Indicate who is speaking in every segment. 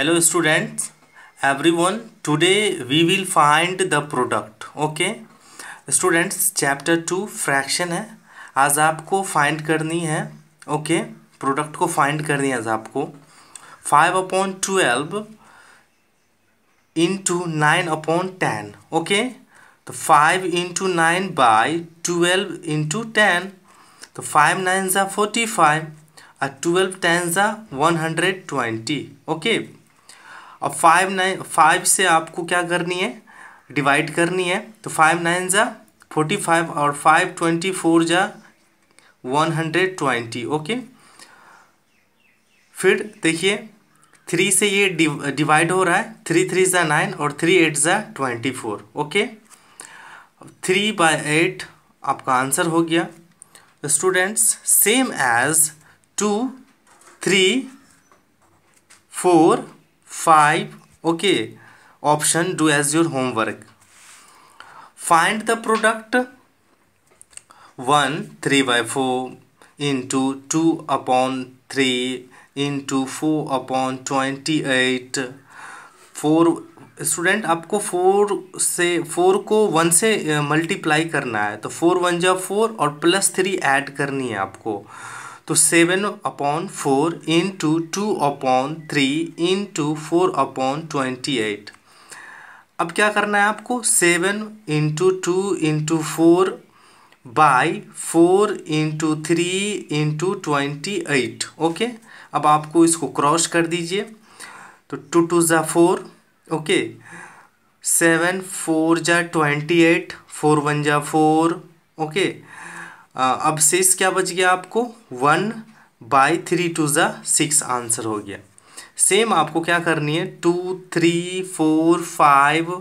Speaker 1: students every one today we will find the product okay students chapter two fraction है आज आपको find करनी है okay प्रोडक्ट को फाइंड करनी है आज आपको five upon twelve into nine upon ten okay तो five into nine by twelve into ten तो फाइव नाइन ज़ा फोर्टी फाइव और ट्वेल्व टेन ज़ा वन हंड्रेड ट्वेंटी ओके अब फाइव नाइन फाइव से आपको क्या करनी है डिवाइड करनी है तो फाइव नाइन ज़ा फोर्टी फाइव और फाइव ट्वेंटी फोर ज़ा वन हंड्रेड ट्वेंटी ओके फिर देखिए थ्री से ये डिवाइड हो रहा है थ्री थ्री ज़ा नाइन और थ्री एट ज़ा twenty four okay three by eight आपका आंसर हो गया students same as two three four five okay option do as your homework find the product one three by four into two upon three into four upon twenty eight four student आपको four से four को one से multiply करना है तो four one जा four और plus three add करनी है आपको तो seven upon four into two upon three into four upon twenty eight अब क्या करना है आपको seven into two into four by four into three into twenty eight okay अब आपको इसको क्रॉस कर दीजिए तो टू टू ज़ा फोर ओके सेवन फोर ज़ा ट्वेंटी एट फोर वन ज़ा फोर ओके अब शेष क्या बच गया आपको वन बाई थ्री टू ज़ा सिक्स आंसर हो गया सेम आपको क्या करनी है two three four five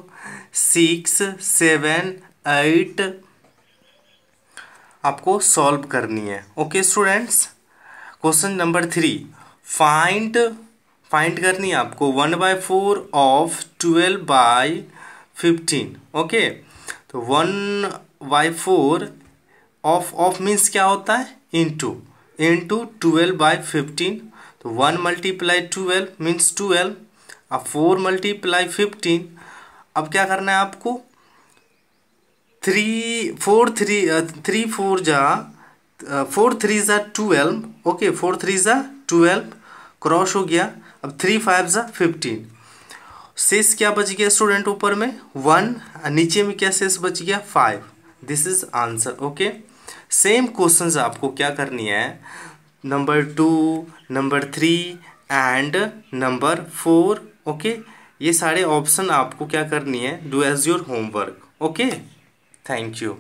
Speaker 1: six seven eight आपको सॉल्व करनी है okay students question number three find find करनी है आपको one by four of twelve by fifteen okay तो one by four of of means क्या होता है into twelve by fifteen तो one multiply twelve means twelve अब four multiply fifteen अब क्या करना है आपको three four three three four जा फोर थ्री ज़ा ट्वेल्व ओके फोर थ्री ज़ा ट्वेल्व क्रॉस हो गया अब थ्री फाइव ज़ा फिफ्टीन सेस क्या बच गया स्टूडेंट ऊपर में वन नीचे में क्या सेस बच गया five this is answer okay same questions आपको क्या करनी है number two number three and number four okay ये सारे ऑप्शन आपको क्या करनी है do as your homework okay thank you